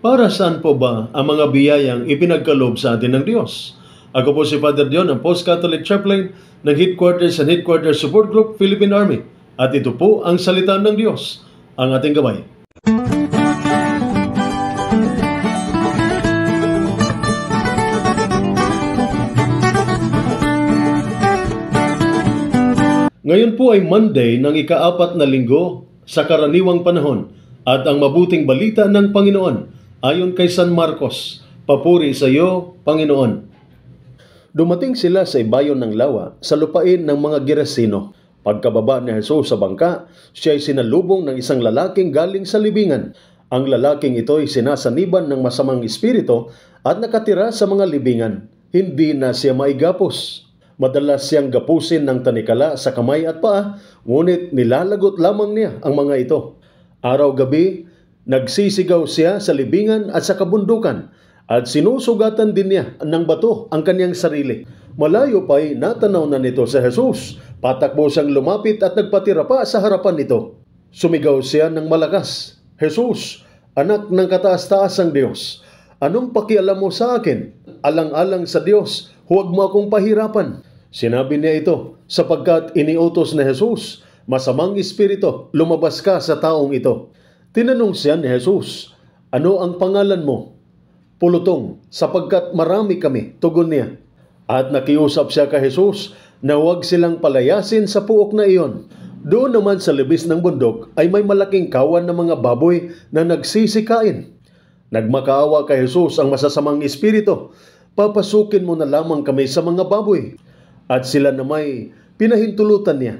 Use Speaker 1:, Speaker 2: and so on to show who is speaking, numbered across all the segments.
Speaker 1: Para saan po ba ang mga biyayang ipinagkaloob sa atin ng Diyos? Ako po si Father Dion, ang Post-Catholic Chaplain ng Headquarters and Headquarters Support Group, Philippine Army. At ito po ang salita ng Diyos, ang ating gabay. Ngayon po ay Monday ng ikaapat na linggo sa karaniwang panahon at ang mabuting balita ng Panginoon ayon kay San Marcos, papuri sa iyo, Panginoon. Dumating sila sa ibayon ng lawa sa lupain ng mga Giresino. Pagkababa ni Jesus sa bangka, siya ay sinalubong ng isang lalaking galing sa libingan. Ang lalaking ito ay sinasaniban ng masamang espiritu at nakatira sa mga libingan. Hindi na siya maigapos. Madalas siyang gapusin ng tanikala sa kamay at paa, ngunit nilalagot lamang niya ang mga ito. Araw-gabi, Nagsisigaw siya sa libingan at sa kabundukan at sinusugatan din niya ng bato ang kanyang sarili. Malayo pa'y natanaw na nito sa Jesus. Patakbo siyang lumapit at nagpatira pa sa harapan nito. Sumigaw siya ng malakas, Jesus, anak ng kataas-taasang Diyos, anong pakialam mo sa akin? Alang-alang sa Diyos, huwag mo akong pahirapan. Sinabi niya ito sapagkat iniutos na Jesus, masamang espirito, lumabas ka sa taong ito. Tinanong siya ni Jesus, Ano ang pangalan mo? Pulutong, sapagkat marami kami, tugon niya. At nakiusap siya kay Jesus na huwag silang palayasin sa puok na iyon. Doon naman sa libis ng bundok ay may malaking kawan ng mga baboy na nagsisikain. Nagmakaawa kay Jesus ang masasamang espiritu. Papasukin mo na lamang kami sa mga baboy. At sila na may pinahintulutan niya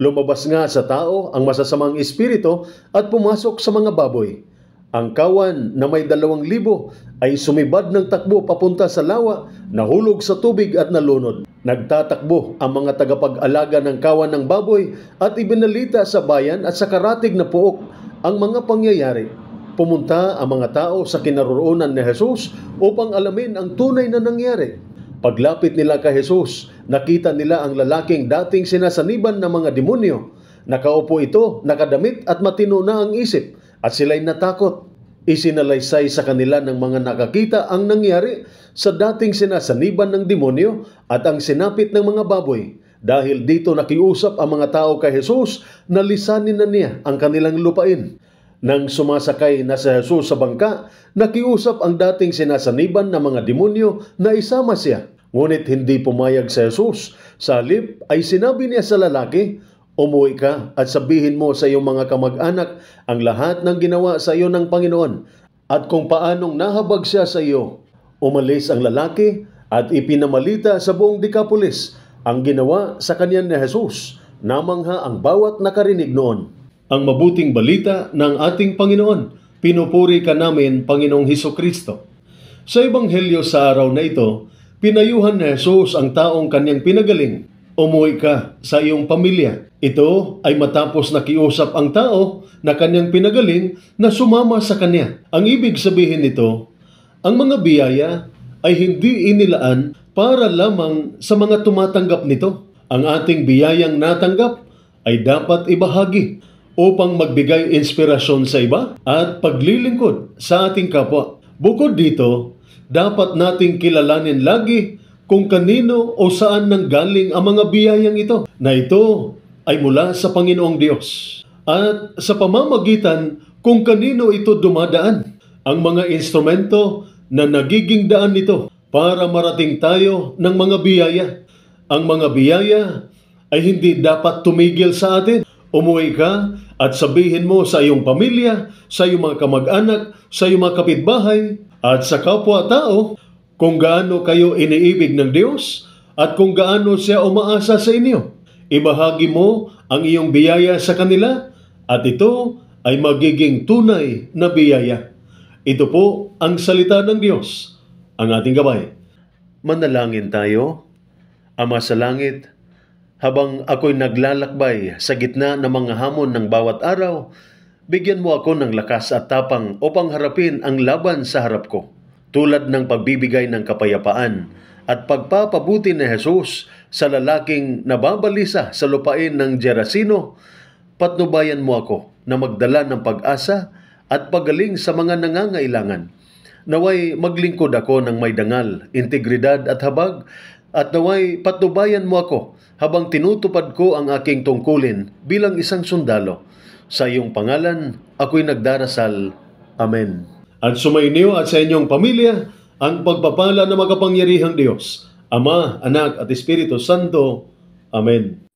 Speaker 1: Lumabas nga sa tao ang masasamang espiritu at pumasok sa mga baboy. Ang kawan na may dalawang libo ay sumibad ng takbo papunta sa lawa, nahulog sa tubig at nalunod. Nagtatakbo ang mga tagapag-alaga ng kawan ng baboy at ibinalita sa bayan at sa karatig na puok ang mga pangyayari. Pumunta ang mga tao sa kinaroroonan ni Jesus upang alamin ang tunay na nangyari. Paglapit nila kay Jesus, Nakita nila ang lalaking dating sinasaniban ng mga demonyo. Nakaupo ito, nakadamit at matino na ang isip at sila'y natakot. Isinalaysay sa kanila ng mga nakakita ang nangyari sa dating sinasaniban ng demonyo at ang sinapit ng mga baboy. Dahil dito nakiusap ang mga tao kay Jesus na lisanin na niya ang kanilang lupain. Nang sumasakay na si Jesus sa bangka, nakiusap ang dating sinasaniban ng mga demonyo na isama siya Ngunit hindi pumayag si Jesus. Sa halip ay sinabi niya sa lalaki, Umuwi ka at sabihin mo sa iyong mga kamag-anak ang lahat ng ginawa sa iyo ng Panginoon at kung paanong nahabag siya sa iyo. Umalis ang lalaki at ipinamalita sa buong Decapolis ang ginawa sa kanya ni Jesus. Namangha ang bawat nakarinig noon. Ang mabuting balita ng ating Panginoon, pinupuri ka namin Panginoong Heso Kristo. Sa Ebanghelyo sa araw na ito, Pinayuhan ni Jesus ang taong kanyang pinagaling, umuwi ka sa iyong pamilya. Ito ay matapos nakiusap ang tao na kanyang pinagaling na sumama sa kanya. Ang ibig sabihin nito, ang mga biyaya ay hindi inilaan para lamang sa mga tumatanggap nito. Ang ating biyayang natanggap ay dapat ibahagi upang magbigay inspirasyon sa iba at paglilingkod sa ating kapwa. Bukod dito, dapat nating kilalanin lagi kung kanino o saan nanggaling ang mga biyayang ito na ito ay mula sa Panginoong Diyos at sa pamamagitan kung kanino ito dumadaan ang mga instrumento na nagiging daan nito para marating tayo ng mga biyaya. Ang mga biyaya ay hindi dapat tumigil sa atin Umuwi ka at sabihin mo sa iyong pamilya, sa iyong mga kamag-anak, sa iyong mga kapitbahay, at sa kapwa-tao kung gaano kayo iniibig ng Diyos at kung gaano siya umaasa sa inyo. Ibahagi mo ang iyong biyaya sa kanila at ito ay magiging tunay na biyaya. Ito po ang salita ng Diyos, ang ating gabay. Manalangin tayo. Ama sa langit, habang ako'y naglalakbay sa gitna ng mga hamon ng bawat araw, bigyan mo ako ng lakas at tapang upang harapin ang laban sa harap ko. Tulad ng pagbibigay ng kapayapaan at pagpapabuti ni Jesus sa lalaking nababalisa sa lupain ng Gerasino, patnubayan mo ako na magdala ng pag-asa at pagaling sa mga nangangailangan. Naway maglingkod ako ng may dangal, integridad at habag at naway patnubayan mo ako habang tinutupad ko ang aking tungkulin bilang isang sundalo. Sa iyong pangalan, ako'y nagdarasal. Amen. At sumainyo at sa inyong pamilya ang pagpapala ng makapangyarihang Diyos, Ama, Anak at Espiritu Santo. Amen.